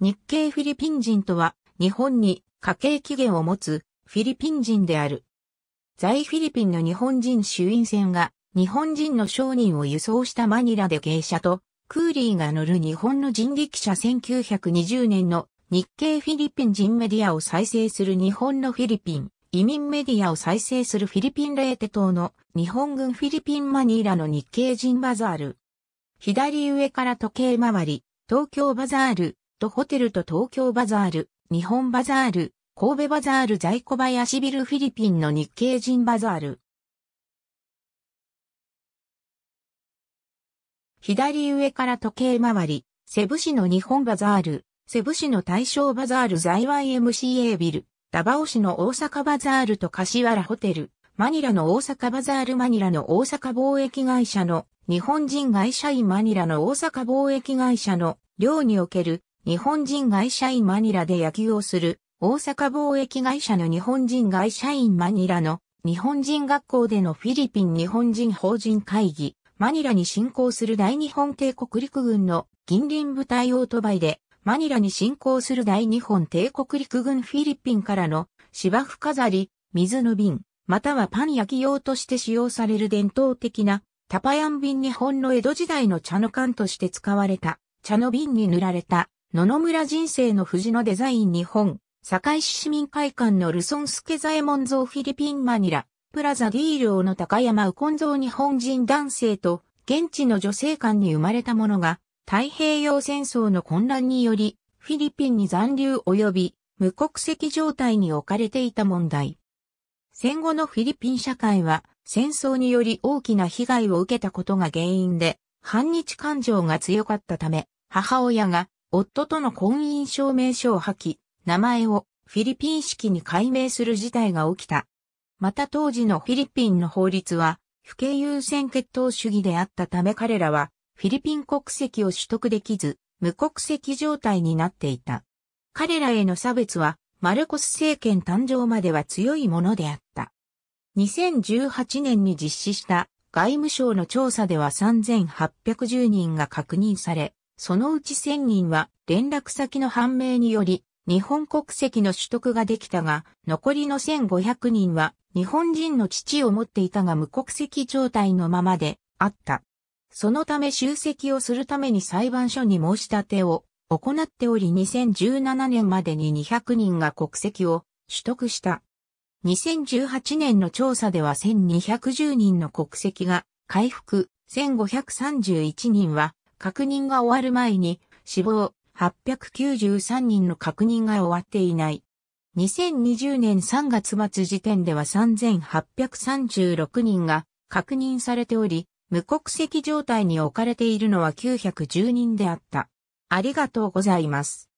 日系フィリピン人とは、日本に家系起源を持つフィリピン人である。在フィリピンの日本人衆院船が日本人の商人を輸送したマニラで芸者とクーリーが乗る日本の人力車1920年の日系フィリピン人メディアを再生する日本のフィリピン移民メディアを再生するフィリピンレーテ島の日本軍フィリピンマニラの日系人バザール。左上から時計回り、東京バザール、トホテルと東京バザール、日本バザール、神戸バザール在庫林ビルフィリピンの日系人バザール。左上から時計回り、セブ市の日本バザール、セブ市の大正バザール在 YMCA ビル、ダバオ市の大阪バザールと柏原ホテル、マニラの大阪バザールマニラの大阪貿易会社の日本人会社員マニラの大阪貿易会社の寮における日本人会社員マニラで野球をする、大阪貿易会社の日本人会社員マニラの日本人学校でのフィリピン日本人法人会議、マニラに侵攻する大日本帝国陸軍の近隣部隊オートバイで、マニラに侵攻する大日本帝国陸軍フィリピンからの芝生飾り、水の瓶、またはパン焼き用として使用される伝統的なタパヤン瓶日本の江戸時代の茶の缶として使われた茶の瓶に塗られた野々村人生の藤のデザイン日本、堺市市民会館のルソンスケザエモン像フィリピンマニラ、プラザディール王の高山右近像日本人男性と現地の女性間に生まれたものが、太平洋戦争の混乱により、フィリピンに残留及び無国籍状態に置かれていた問題。戦後のフィリピン社会は戦争により大きな被害を受けたことが原因で反日感情が強かったため母親が夫との婚姻証明書を破棄、名前をフィリピン式に改名する事態が起きた。また当時のフィリピンの法律は、不敬優先決闘主義であったため彼らは、フィリピン国籍を取得できず、無国籍状態になっていた。彼らへの差別は、マルコス政権誕生までは強いものであった。2018年に実施した外務省の調査では3810人が確認され、そのうち1000人は連絡先の判明により日本国籍の取得ができたが、残りの1500人は日本人の父を持っていたが無国籍状態のままであった。そのため集積をするために裁判所に申し立てを行っており2017年までに200人が国籍を取得した。2018年の調査では1210人の国籍が回復、1531人は確認が終わる前に、死亡893人の確認が終わっていない。2020年3月末時点では3836人が確認されており、無国籍状態に置かれているのは910人であった。ありがとうございます。